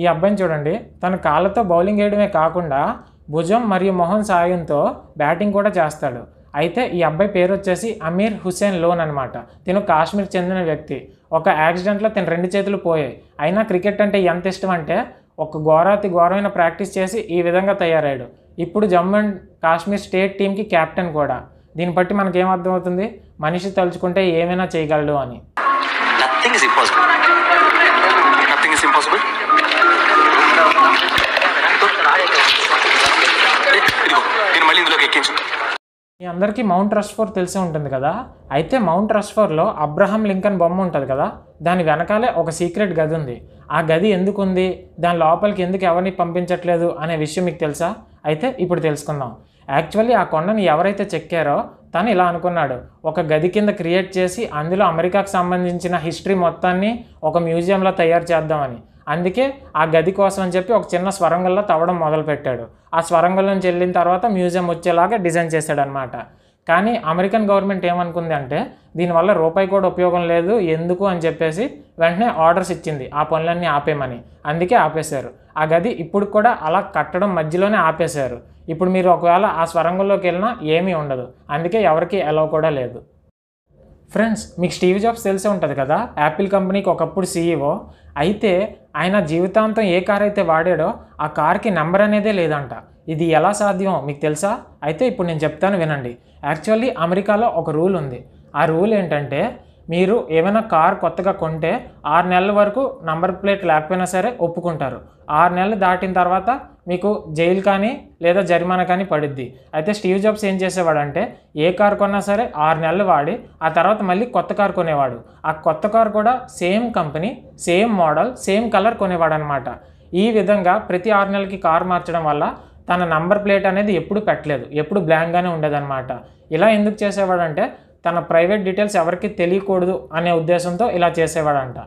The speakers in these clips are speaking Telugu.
ఈ అబ్బాయిని చూడండి తను కాళ్ళతో బౌలింగ్ వేయడమే కాకుండా భుజం మరియు మొహన్ సాయంతో బ్యాటింగ్ కూడా చేస్తాడు అయితే ఈ అబ్బాయి పేరు వచ్చేసి అమీర్ హుసేన్ లోన్ అనమాట తిను కాశ్మీర్ చెందిన వ్యక్తి ఒక యాక్సిడెంట్లో తిను రెండు చేతులు పోయాయి అయినా క్రికెట్ అంటే ఎంత ఇష్టం అంటే ఒక ఘోరాతి ఘోరమైన ప్రాక్టీస్ చేసి ఈ విధంగా తయారయ్యాడు ఇప్పుడు జమ్మూ అండ్ కాశ్మీర్ స్టేట్ టీంకి కెప్టెన్ కూడా దీన్ని బట్టి మనకేం అర్థమవుతుంది మనిషి తలుచుకుంటే ఏమైనా చేయగలడు అని మీ అందరికీ మౌంట్ రష్ఫోర్ తెలిసే ఉంటుంది కదా అయితే మౌంట్ రష్ఫోర్లో అబ్రహం లింకన్ బొమ్మ ఉంటుంది కదా దాని వెనకాలే ఒక సీక్రెట్ గది ఉంది ఆ గది ఎందుకు ఉంది దాని లోపలికి ఎందుకు ఎవరిని పంపించట్లేదు అనే విషయం మీకు తెలుసా అయితే ఇప్పుడు తెలుసుకుందాం యాక్చువల్లీ ఆ కొండను ఎవరైతే చెక్కారో తను ఇలా అనుకున్నాడు ఒక గది కింద క్రియేట్ చేసి అందులో అమెరికాకు సంబంధించిన హిస్టరీ మొత్తాన్ని ఒక మ్యూజియంలో తయారు చేద్దామని అందుకే ఆ గది కోసం అని చెప్పి ఒక చిన్న స్వరంగంలో తవ్వడం మొదలుపెట్టాడు ఆ స్వరంగంలో నుంచి వెళ్ళిన తర్వాత మ్యూజియం వచ్చేలాగా డిజైన్ చేశాడనమాట కానీ అమెరికన్ గవర్నమెంట్ ఏమనుకుంది అంటే దీనివల్ల రూపాయి కూడా ఉపయోగం లేదు ఎందుకు అని చెప్పేసి వెంటనే ఆర్డర్స్ ఇచ్చింది ఆ పనులన్నీ ఆపేయమని అందుకే ఆపేశారు ఆ గది ఇప్పుడు కూడా అలా కట్టడం మధ్యలోనే ఆపేశారు ఇప్పుడు మీరు ఒకవేళ ఆ స్వరంగంలోకి వెళ్ళినా ఏమీ ఉండదు అందుకే ఎవరికి ఎలా కూడా లేదు ఫ్రెండ్స్ మీకు స్టీవ్ జాబ్స్ తెలిసే ఉంటుంది కదా యాపిల్ కంపెనీకి ఒకప్పుడు సీఈఓ e అయితే ఆయన జీవితాంతం ఏ కార్ అయితే వాడాడో ఆ కార్కి నెంబర్ అనేదే లేదంట ఇది ఎలా సాధ్యం మీకు తెలుసా అయితే ఇప్పుడు నేను చెప్తాను వినండి యాక్చువల్లీ అమెరికాలో ఒక రూల్ ఉంది ఆ రూల్ ఏంటంటే మీరు ఏమైనా కార్ కొత్తగా కొంటే ఆరు నెలల వరకు నంబర్ ప్లేట్ లేకపోయినా సరే ఒప్పుకుంటారు ఆరు నెలలు దాటిన తర్వాత మీకు జైలు కానీ లేదా జరిమానా కానీ పడుద్ది అయితే స్టీవ్ జాబ్స్ ఏం చేసేవాడంటే ఏ కార్ కొన్నా సరే ఆరు నెలలు వాడి ఆ తర్వాత మళ్ళీ కొత్త కార్ కొనేవాడు ఆ కొత్త కార్ కూడా same company same model same colour కొనేవాడు అనమాట ఈ విధంగా ప్రతి ఆరు నెలలకి కార్ మార్చడం వల్ల తన నంబర్ ప్లేట్ అనేది ఎప్పుడు పెట్టలేదు ఎప్పుడు బ్లాంక్గానే ఉండేదన్నమాట ఇలా ఎందుకు చేసేవాడంటే తన ప్రైవేట్ డీటెయిల్స్ ఎవరికి తెలియకూడదు అనే ఉద్దేశంతో ఇలా చేసేవాడంట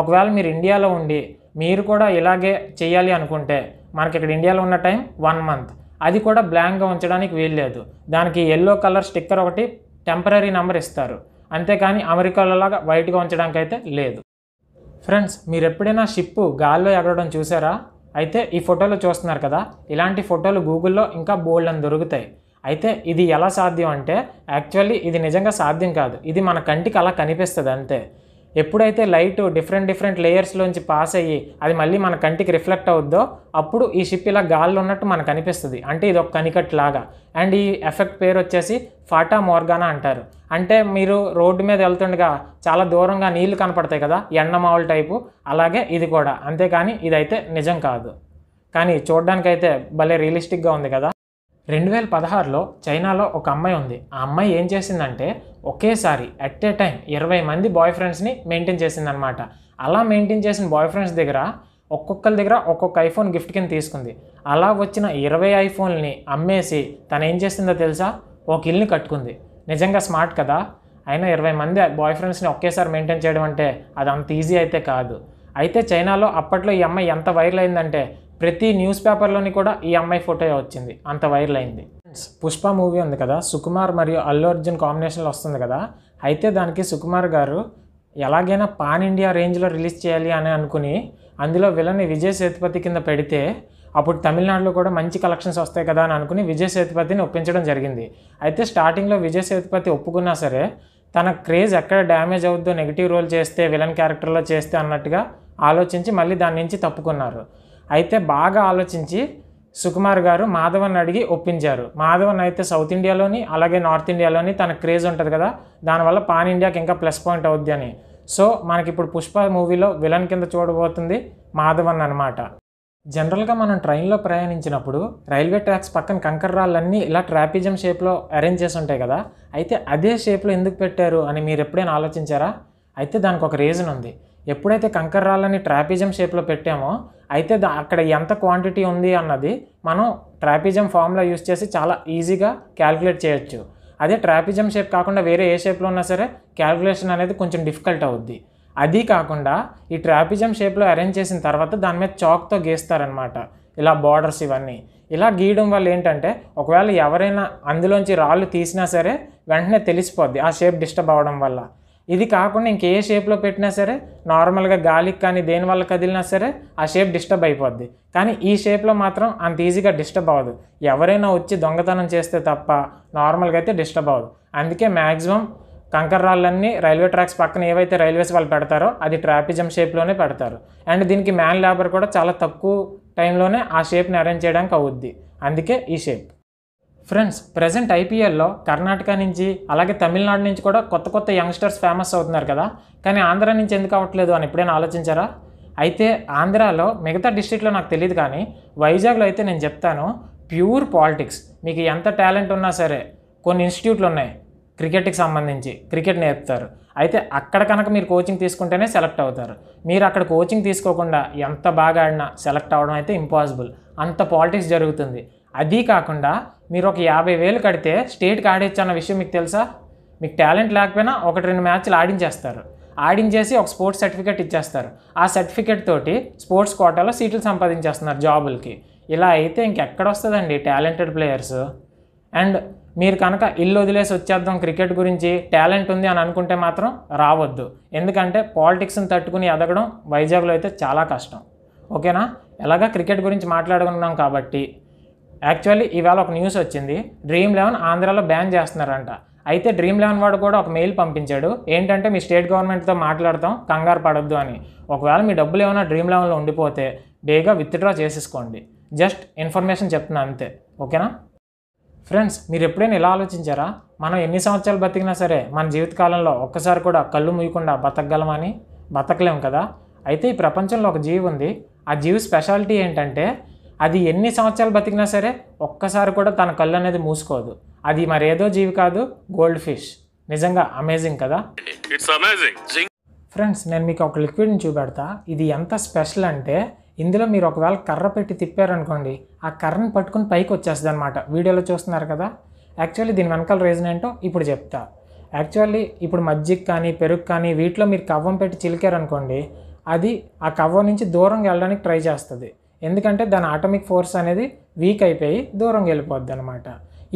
ఒకవేళ మీరు ఇండియాలో ఉండి మీరు కూడా ఇలాగే చేయాలి అనుకుంటే మనకి ఇక్కడ ఇండియాలో ఉన్న టైం వన్ మంత్ అది కూడా బ్లాంక్గా ఉంచడానికి వీల్లేదు దానికి ఎల్లో కలర్ స్టిక్కర్ ఒకటి టెంపరీ నెంబర్ ఇస్తారు అంతేకాని అమెరికాలోలాగా వైట్గా ఉంచడానికి అయితే లేదు ఫ్రెండ్స్ మీరు ఎప్పుడైనా షిప్పు గాల్లో ఎగరడం చూసారా అయితే ఈ ఫోటోలు చూస్తున్నారు కదా ఇలాంటి ఫోటోలు గూగుల్లో ఇంకా బోల్డ్ అని దొరుకుతాయి అయితే ఇది ఎలా సాధ్యం అంటే యాక్చువల్లీ ఇది నిజంగా సాధ్యం కాదు ఇది మన కంటికి అలా కనిపిస్తుంది అంతే ఎప్పుడైతే లైట్ డిఫరెంట్ డిఫరెంట్ లేయర్స్లోంచి పాస్ అయ్యి అది మళ్ళీ మన కంటికి రిఫ్లెక్ట్ అవుద్దో అప్పుడు ఈ షిప్ ఇలా గాల్లో ఉన్నట్టు మనకు అనిపిస్తుంది అంటే ఇది ఒక కనికట్ లాగా అండ్ ఈ ఎఫెక్ట్ పేరు వచ్చేసి ఫాటా మోర్గానా అంటారు అంటే మీరు రోడ్డు మీద వెళ్తుండగా చాలా దూరంగా నీళ్లు కనపడతాయి కదా ఎండమావుల టైపు అలాగే ఇది కూడా అంతేకాని ఇదైతే నిజం కాదు కానీ చూడడానికైతే భలే రియలిస్టిక్గా ఉంది కదా రెండు వేల పదహారులో చైనాలో ఒక అమ్మాయి ఉంది ఆ అమ్మాయి ఏం చేసిందంటే ఒకేసారి అట్ ఏ టైం ఇరవై మంది బాయ్ ఫ్రెండ్స్ని మెయింటైన్ చేసిందనమాట అలా మెయింటైన్ చేసిన బాయ్ ఫ్రెండ్స్ దగ్గర ఒక్కొక్కరి దగ్గర ఒక్కొక్క ఐఫోన్ గిఫ్ట్ కింద తీసుకుంది అలా వచ్చిన ఇరవై ఐఫోన్ని అమ్మేసి తను ఏం చేసిందో తెలుసా ఒక ఇల్లుని కట్టుకుంది నిజంగా స్మార్ట్ కదా అయినా ఇరవై మంది బాయ్ ఫ్రెండ్స్ని ఒకేసారి మెయింటైన్ చేయడం అంటే అది అంత ఈజీ అయితే కాదు అయితే చైనాలో అప్పట్లో ఈ అమ్మాయి ఎంత వైరల్ అయిందంటే ప్రతి న్యూస్ పేపర్లోని కూడా ఈ అమ్మాయి ఫోటో వచ్చింది అంత వైరల్ అయింది పుష్ప మూవీ ఉంది కదా సుకుమార్ మరియు అల్లు అర్జున్ కాంబినేషన్లో వస్తుంది కదా అయితే దానికి సుకుమార్ గారు ఎలాగైనా పాన్ ఇండియా రేంజ్లో రిలీజ్ చేయాలి అని అనుకుని అందులో విలన్ని విజయ్ సేతుపతి కింద పెడితే అప్పుడు తమిళనాడులో కూడా మంచి కలెక్షన్స్ వస్తాయి కదా అని అనుకుని విజయ్ సేతుపతిని ఒప్పించడం జరిగింది అయితే స్టార్టింగ్లో విజయ్ సేతుపతి ఒప్పుకున్నా సరే తన క్రేజ్ ఎక్కడ డ్యామేజ్ అవుద్దో నెగిటివ్ రోల్ చేస్తే విలన్ క్యారెక్టర్లో చేస్తే అన్నట్టుగా ఆలోచించి మళ్ళీ దాని నుంచి తప్పుకున్నారు అయితే బాగా ఆలోచించి సుకుమార్ గారు మాధవన్ అడిగి ఒప్పించారు మాధవన్ అయితే సౌత్ ఇండియాలోని అలాగే నార్త్ ఇండియాలోని తన క్రేజ్ ఉంటుంది కదా దానివల్ల పాన్ ఇండియాకి ఇంకా ప్లస్ పాయింట్ అవుద్ది అని సో మనకి ఇప్పుడు పుష్ప మూవీలో విలన్ కింద చూడబోతుంది మాధవన్ అనమాట జనరల్గా మనం ట్రైన్లో ప్రయాణించినప్పుడు రైల్వే ట్రాక్స్ పక్కన కంకర్ రాళ్ళన్నీ ఇలా ట్రాపిజం షేప్లో అరేంజ్ చేసి ఉంటాయి కదా అయితే అదే షేప్లో ఎందుకు పెట్టారు అని మీరు ఎప్పుడైనా ఆలోచించారా అయితే దానికి ఒక రీజన్ ఉంది ఎప్పుడైతే కంకర్ రాళ్ళని ట్రాపిజం షేప్లో పెట్టామో అయితే అక్కడ ఎంత క్వాంటిటీ ఉంది అన్నది మనం ట్రాపిజం ఫామ్లో యూస్ చేసి చాలా ఈజీగా క్యాలిక్యులేట్ చేయొచ్చు అదే ట్రాపిజం షేప్ కాకుండా వేరే ఏ షేప్లో ఉన్నా సరే క్యాల్కులేషన్ అనేది కొంచెం డిఫికల్ట్ అవుద్ది అది కాకుండా ఈ ట్రాపిజం షేప్లో అరేంజ్ చేసిన తర్వాత దాని మీద చాక్తో గీస్తారనమాట ఇలా బార్డర్స్ ఇవన్నీ ఇలా గీయడం వల్ల ఏంటంటే ఒకవేళ ఎవరైనా అందులోంచి రాళ్ళు తీసినా సరే వెంటనే తెలిసిపోద్ది ఆ షేప్ డిస్టర్బ్ అవ్వడం వల్ల ఇది కాకుండా ఇంకే షేప్లో పెట్టినా సరే నార్మల్గా గాలికి కానీ దేని వల్ల కదిలినా సరే ఆ షేప్ డిస్టర్బ్ అయిపోద్ది కానీ ఈ షేప్లో మాత్రం అంత ఈజీగా డిస్టర్బ్ అవ్వదు ఎవరైనా వచ్చి దొంగతనం చేస్తే తప్ప నార్మల్గా అయితే డిస్టర్బ్ అవ్వదు అందుకే మ్యాక్సిమం కంకర్ రాళ్ళన్నీ రైల్వే ట్రాక్స్ పక్కన ఏవైతే రైల్వేస్ వాళ్ళు పెడతారో అది ట్రాపిజం షేప్లోనే పెడతారు అండ్ దీనికి మ్యాన్ లేబర్ కూడా చాలా తక్కువ టైంలోనే ఆ షేప్ని అరేంజ్ చేయడానికి అవుద్ది అందుకే ఈ షేప్ ఫ్రెండ్స్ ప్రజెంట్ ఐపీఎల్లో కర్ణాటక నుంచి అలాగే తమిళనాడు నుంచి కూడా కొత్త కొత్త యంగ్స్టర్స్ ఫేమస్ అవుతున్నారు కదా కానీ ఆంధ్ర నుంచి ఎందుకు అవ్వట్లేదు అని ఎప్పుడైనా ఆలోచించారా అయితే ఆంధ్రాలో మిగతా డిస్ట్రిక్ట్లో నాకు తెలియదు కానీ వైజాగ్లో అయితే నేను చెప్తాను ప్యూర్ పాలిటిక్స్ మీకు ఎంత టాలెంట్ ఉన్నా సరే కొన్ని ఇన్స్టిట్యూట్లు ఉన్నాయి క్రికెట్కి సంబంధించి క్రికెట్ నేర్పుతారు అయితే అక్కడ కనుక మీరు కోచింగ్ తీసుకుంటేనే సెలెక్ట్ అవుతారు మీరు అక్కడ కోచింగ్ తీసుకోకుండా ఎంత బాగా ఆడినా సెలెక్ట్ అవ్వడం అయితే ఇంపాసిబుల్ అంత పాలిటిక్స్ జరుగుతుంది అదీ కాకుండా మీరు ఒక యాభై వేలు కడితే స్టేట్కి ఆడేచ్చు అన్న విషయం మీకు తెలుసా మీకు టాలెంట్ లేకపోయినా ఒకటి రెండు మ్యాచ్లు ఆడించేస్తారు ఆడించేసి ఒక స్పోర్ట్స్ సర్టిఫికేట్ ఇచ్చేస్తారు ఆ సర్టిఫికేట్ తోటి స్పోర్ట్స్ కోటాలో సీట్లు సంపాదించేస్తున్నారు జాబులకి ఇలా అయితే ఇంకెక్కడ వస్తుందండి టాలెంటెడ్ ప్లేయర్స్ అండ్ మీరు కనుక ఇల్లు వదిలేసి వచ్చేద్దాం క్రికెట్ గురించి టాలెంట్ ఉంది అని అనుకుంటే మాత్రం రావద్దు ఎందుకంటే పాలిటిక్స్ని తట్టుకుని ఎదగడం వైజాగ్లో అయితే చాలా కష్టం ఓకేనా ఎలాగ క్రికెట్ గురించి మాట్లాడుకున్నాం కాబట్టి యాక్చువల్లీ ఇవాళ ఒక న్యూస్ వచ్చింది డ్రీమ్ లెవెన్ ఆంధ్రాలో బ్యాన్ చేస్తున్నారంట అయితే డ్రీమ్ లెవెన్ వాడు కూడా ఒక మెయిల్ పంపించాడు ఏంటంటే మీ స్టేట్ గవర్నమెంట్తో మాట్లాడతాం కంగారు పడద్దు అని ఒకవేళ మీ డబ్బులు ఏమైనా డ్రీమ్ లెవెన్లో ఉండిపోతే బేగా విత్డ్రా చేసేసుకోండి జస్ట్ ఇన్ఫర్మేషన్ చెప్తున్నా అంతే ఓకేనా ఫ్రెండ్స్ మీరు ఎప్పుడైనా ఇలా ఆలోచించారా మనం ఎన్ని సంవత్సరాలు బతికినా సరే మన జీవితకాలంలో ఒక్కసారి కూడా కళ్ళు మూయకుండా బతకగలమని బతకలేం కదా అయితే ఈ ప్రపంచంలో ఒక జీవి ఉంది ఆ జీవి స్పెషాలిటీ ఏంటంటే అది ఎన్ని సంవత్సరాలు బతికినా సరే ఒక్కసారి కూడా తన కళ్ళు అనేది మూసుకోదు అది మరేదో జీవి కాదు గోల్డ్ ఫిష్ నిజంగా అమేజింగ్ కదా ఇట్స్ ఫ్రెండ్స్ నేను మీకు ఒక లిక్విడ్ని చూపెడతా ఇది ఎంత స్పెషల్ అంటే ఇందులో మీరు ఒకవేళ కర్ర పెట్టి తిప్పారనుకోండి ఆ కర్రను పట్టుకుని పైకి వచ్చేస్తుంది అనమాట వీడియోలో చూస్తున్నారు కదా యాక్చువల్లీ దీని వెనకాల రీజన్ ఏంటో ఇప్పుడు చెప్తా యాక్చువల్లీ ఇప్పుడు మజ్జిగ కానీ పెరుగు కానీ వీటిలో మీరు కవ్వం పెట్టి చిలికారనుకోండి అది ఆ కవ్వం నుంచి దూరంగా వెళ్ళడానికి ట్రై చేస్తుంది ఎందుకంటే దాని ఆటమిక్ ఫోర్స్ అనేది వీక్ అయిపోయి దూరం వెళ్ళిపోద్ది అనమాట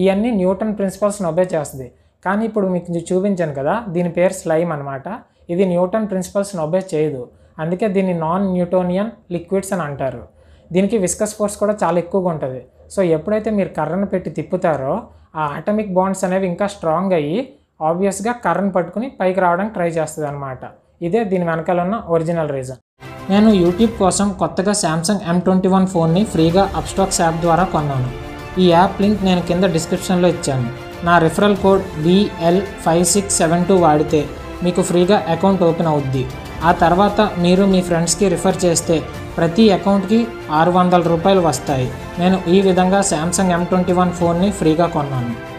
ఇవన్నీ న్యూటన్ ప్రిన్సిపల్స్ని ఒబే చేస్తుంది కానీ ఇప్పుడు మీకు చూపించాను కదా దీని పేరు స్లైమ్ అనమాట ఇది న్యూటన్ ప్రిన్సిపల్స్ని ఒబే చేయదు అందుకే దీన్ని నాన్ న్యూటోనియన్ లిక్విడ్స్ అని అంటారు దీనికి విస్కస్ ఫోర్స్ కూడా చాలా ఎక్కువగా ఉంటుంది సో ఎప్పుడైతే మీరు కర్రను పెట్టి తిప్పుతారో ఆ ఆటమిక్ బాండ్స్ అనేవి ఇంకా స్ట్రాంగ్ అయ్యి ఆబ్వియస్గా కర్రను పట్టుకుని పైకి రావడానికి ట్రై చేస్తుంది అనమాట ఇదే దీని వెనకాల ఉన్న ఒరిజినల్ రీజన్ నేను యూట్యూబ్ కోసం కొత్తగా శాంసంగ్ ఎం ట్వంటీ వన్ ఫోన్ని ఫ్రీగా అప్స్టాక్స్ యాప్ ద్వారా కొన్నాను ఈ యాప్ లింక్ నేను కింద డిస్క్రిప్షన్లో ఇచ్చాను నా referral code B L five six seven two వాడితే మీకు ఫ్రీగా అకౌంట్ ఓపెన్ అవుద్ది ఆ తర్వాత మీరు మీ ఫ్రెండ్స్కి రిఫర్ చేస్తే ప్రతి అకౌంట్కి ఆరు వందల రూపాయలు వస్తాయి నేను ఈ విధంగా శాంసంగ్ ఎం ట్వంటీ వన్ ఫోన్ని ఫ్రీగా కొన్నాను